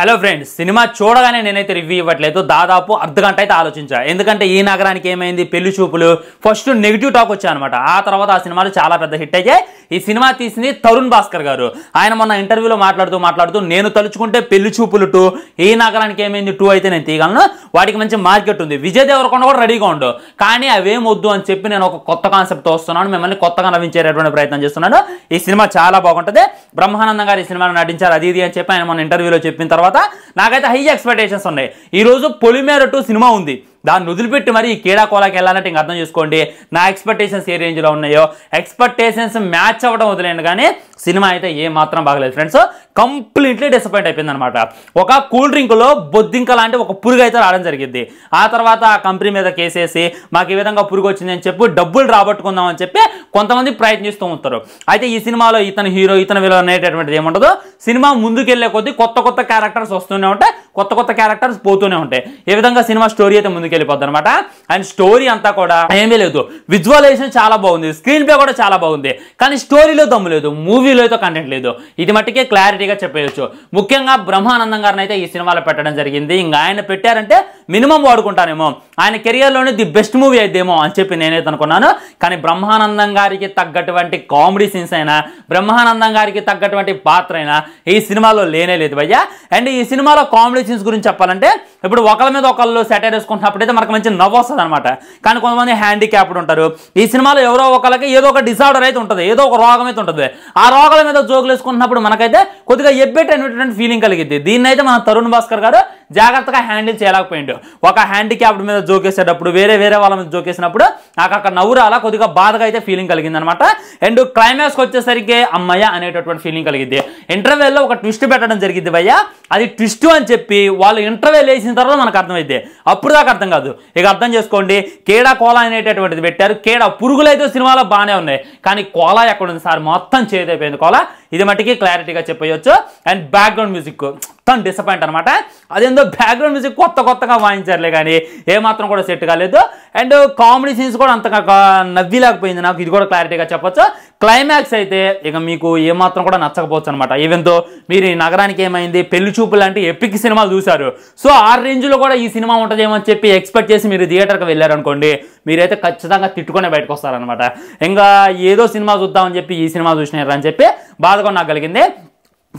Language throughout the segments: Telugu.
హలో ఫ్రెండ్స్ సినిమా చూడగానే నేనైతే రివ్యూ ఇవ్వట్లేదు దాదాపు గంట అయితే ఆలోచించా ఎందుకంటే ఈ నగరానికి ఏమైంది పెళ్లి చూపులు ఫస్ట్ నెగిటివ్ టాక్ వచ్చాయి అనమాట ఆ తర్వాత ఆ సినిమాలు చాలా పెద్ద హిట్ అయ్యాయి ఈ సినిమా తీసింది తరుణ్ భాస్కర్ గారు ఆయన మొన్న ఇంటర్వ్యూలో మాట్లాడుతూ మాట్లాడుతూ నేను తలుచుకుంటే పెళ్లి చూపులు టూ ఈ నగరానికి ఏమైంది టూ అయితే నేను తీయగలను వాటికి మంచి మార్కెట్ ఉంది విజయ్ దేవరకొండ కూడా రెడీగా ఉండు కానీ అవేం వద్దు అని చెప్పి నేను ఒక కొత్త కాన్సెప్ట్ వస్తున్నాను మిమ్మల్ని కొత్తగా నవ్వించేటటువంటి ప్రయత్నం చేస్తున్నాను ఈ సినిమా చాలా బాగుంటుంది బ్రహ్మానందం గారు ఈ సినిమాలో నటించారు అది ఇది అని చెప్పి ఆయన మొన్న ఇంటర్వ్యూలో చెప్పిన తర్వాత తర్వాత నాకైతే హై ఎక్స్పెక్టేషన్స్ ఉన్నాయి ఈరోజు పొలిమేర టూ సినిమా ఉంది దాన్ని వదిలిపెట్టి మరి ఈ కీడా కోలాకి వెళ్ళాలంటే ఇంక అర్థం చేసుకోండి నా ఎక్స్పెక్టేషన్స్ ఏ రేంజ్లో ఉన్నాయో ఎక్స్పెక్టేషన్స్ మ్యాచ్ అవ్వడం వదిలేను కానీ సినిమా అయితే ఏ మాత్రం బాగలేదు ఫ్రెండ్స్ కంప్లీట్లీ డిసప్పాయింట్ అయిపోయింది అనమాట ఒక కూల్ డ్రింక్లో బొద్దింక లాంటి ఒక పురుగు అయితే రావడం జరిగింది ఆ తర్వాత ఆ కంపెనీ మీద కేసేసి మాకు ఈ విధంగా పురుగు వచ్చిందని చెప్పి డబ్బులు రాబట్టుకుందాం అని చెప్పి కొంతమంది ప్రయత్నిస్తూ ఉంటారు అయితే ఈ సినిమాలో ఇతను హీరో ఇతను విలువ అనేటటువంటిది ఏముంటుంది సినిమా ముందుకెళ్లే కొద్దీ కొత్త కొత్త క్యారెక్టర్స్ వస్తూనే ఉంటాయి కొత్త కొత్త క్యారెక్టర్స్ పోతూనే ఉంటాయి ఏ విధంగా సినిమా స్టోరీ అయితే ముందుకెళ్ళిపోద్ది అనమాట అండ్ స్టోరీ అంతా కూడా ఏమీ లేదు విజువలైజేషన్ చాలా బాగుంది స్క్రీన్ ప్లే కూడా చాలా బాగుంది కానీ స్టోరీలో దమ్ము లేదు మూవీలో అయితే కంటెంట్ లేదు ఇది మట్టుకే క్లారిటీగా చెప్పేయచ్చు ముఖ్యంగా బ్రహ్మానందం గారిని అయితే ఈ సినిమాలో పెట్టడం జరిగింది ఇంకా ఆయన పెట్టారంటే మినిమం వాడుకుంటానేమో ఆయన కెరియర్లోనే ది బెస్ట్ మూవీ అయితేమో అని చెప్పి నేనైతే అనుకున్నాను కానీ బ్రహ్మానందం గారికి తగ్గటువంటి కామెడీ సీన్స్ అయినా బ్రహ్మానందం గారికి తగ్గటువంటి పాత్ర అయినా ఈ సినిమాలో లేనే లేదు భయ్యా అండ్ ఈ సినిమాలో కామెడీ సీన్స్ గురించి చెప్పాలంటే ఇప్పుడు ఒకళ్ళ మీద ఒకళ్ళు సెటైర్ అయితే మనకు మంచి నవ్వు వస్తుంది అనమాట కానీ కొంతమంది హ్యాండిక్యాప్డ్ ఉంటారు ఈ సినిమాలో ఎవరో ఒకళ్ళకి ఏదో ఒక డిసార్డర్ అయితే ఉంటుంది ఏదో ఒక రోగం అయితే ఉంటుంది ఆ రోగాల మీద జోకులు వేసుకుంటున్నప్పుడు మనకైతే కొద్దిగా ఎబ్బెట్ అనేటువంటి ఫీలింగ్ కలిగింది దీన్నైతే మన తరుణ్ భాస్కర్ గారు జాగ్రత్తగా హ్యాండిల్ చేయలేకపోయిండు ఒక హ్యాండిక్యాప్డ్ మీద జోకేసేటప్పుడు వేరే వేరే వాళ్ళ మీద జోకేసినప్పుడు నాకు అక్కడ నవ్వురు అలా కొద్దిగా బాధగా అయితే ఫీలింగ్ అనమాట అండ్ క్లైమాక్స్కి వచ్చేసరికి అమ్మయ్య అనేటటువంటి ఫీలింగ్ కలిగింది ఇంటర్వెల్లో ఒక ట్విస్ట్ పెట్టడం జరిగింది భయ్య అది ట్విస్ట్ అని చెప్పి వాళ్ళు ఇంటర్వెల్ వేసిన తర్వాత మనకు అర్థమైంది అప్పుడు దాకా అర్థం కాదు ఇక అర్థం చేసుకోండి కేడా కోలా అనేటటువంటిది పెట్టారు కేడా పురుగులు అయితే సినిమాలో బాగానే ఉన్నాయి కానీ కోలా ఎక్కడ ఉంది సార్ మొత్తం చేదైపోయింది కోలా ఇది మట్టికి క్లారిటీగా చెప్పేయచ్చు అండ్ బ్యాక్గ్రౌండ్ మ్యూజిక్ తను డిసప్పాయింట్ అనమాట అదేందో బ్యాక్గ్రౌండ్ మ్యూజిక్ కొత్త కొత్తగా వాయించారులే కానీ ఏమాత్రం కూడా సెట్ కాలేదు అండ్ కామెడీ సీన్స్ కూడా అంతగా నవ్విలేకపోయింది నాకు ఇది కూడా క్లారిటీగా చెప్పొచ్చు క్లైమాక్స్ అయితే ఇక మీకు ఏమాత్రం కూడా నచ్చకపోవచ్చు అనమాట ఈవెన్తో మీరు ఈ నగరానికి ఏమైంది పెళ్లి చూపు లాంటి ఎపిక్ సినిమాలు చూశారు సో ఆ రేంజ్లో కూడా ఈ సినిమా ఉంటుందేమో అని చెప్పి ఎక్స్పెక్ట్ చేసి మీరు థియేటర్కి వెళ్ళారనుకోండి మీరైతే ఖచ్చితంగా తిట్టుకునే బయటకు వస్తారనమాట ఇంకా ఏదో సినిమా చూద్దామని చెప్పి ఈ సినిమా చూసినారని అని చెప్పి బాధగా నాకు కలిగింది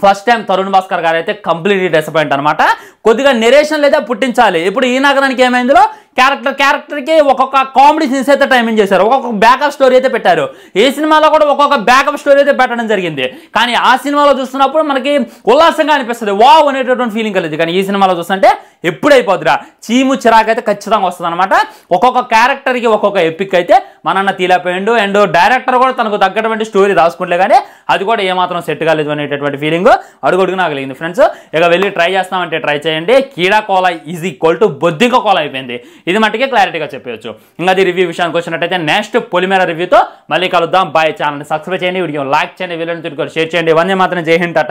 ఫస్ట్ టైం తరుణ్ భాస్కర్ గారు అయితే కంప్లీట్లీ డిసప్పాయింట్ అనమాట కొద్దిగా నెరేషన్ లేదా పుట్టించాలి ఇప్పుడు ఈ నగరానికి ఏమైందిలో క్యారెక్టర్ క్యారెక్టర్కి ఒక్కొక్క కామెడీ సీన్స్ అయితే టైమింగ్ చేశారు ఒక్కొక్క బ్యాకప్ స్టోరీ అయితే పెట్టారు ఏ సినిమాలో కూడా ఒక్కొక్క బ్యాకప్ స్టోరీ అయితే పెట్టడం జరిగింది కానీ ఆ సినిమాలో చూస్తున్నప్పుడు మనకి ఉల్లాసంగా అనిపిస్తుంది వావ్ అనేటటువంటి ఫీలింగ్ కలిగింది కానీ ఈ సినిమాలో చూస్తుంటే ఎప్పుడైపోద్దిరా చీము అయితే ఖచ్చితంగా వస్తుంది అనమాట ఒక్కొక్క క్యారెక్టర్కి ఒక్కొక్క ఎపిక్ అయితే మనన్న తీలాపోయిండు అండ్ డైరెక్టర్ కూడా తనకు తగ్గటువంటి స్టోరీ రాసుకుంటే కానీ అది కూడా ఏమాత్రం సెట్ కాలేదు అనేటటువంటి ఫీలింగ్ అడుగుడుగు నాకు లేదు ఫ్రెండ్స్ ఇక వెళ్ళి ట్రై చేస్తామంటే ట్రై చేయండి Keedaa cola is equal to బొద్దింక కోల అయిపోయింది ఇది మటుకే క్లారిటీగా చెప్పవచ్చు ఇంకా అది రివ్యూ విషయానికి వచ్చినట్టయితే నెక్స్ట్ పొలిమేర రివ్యూతో మళ్ళీ కలుద్దాం బాయ్ ఛానల్ని సబ్స్క్రైబ్ చేయండి వీడియో లైక్ చేయండి వీళ్ళని తిరిగి షేర్ చేయండి ఇవన్నీ మాత్రం చేయండి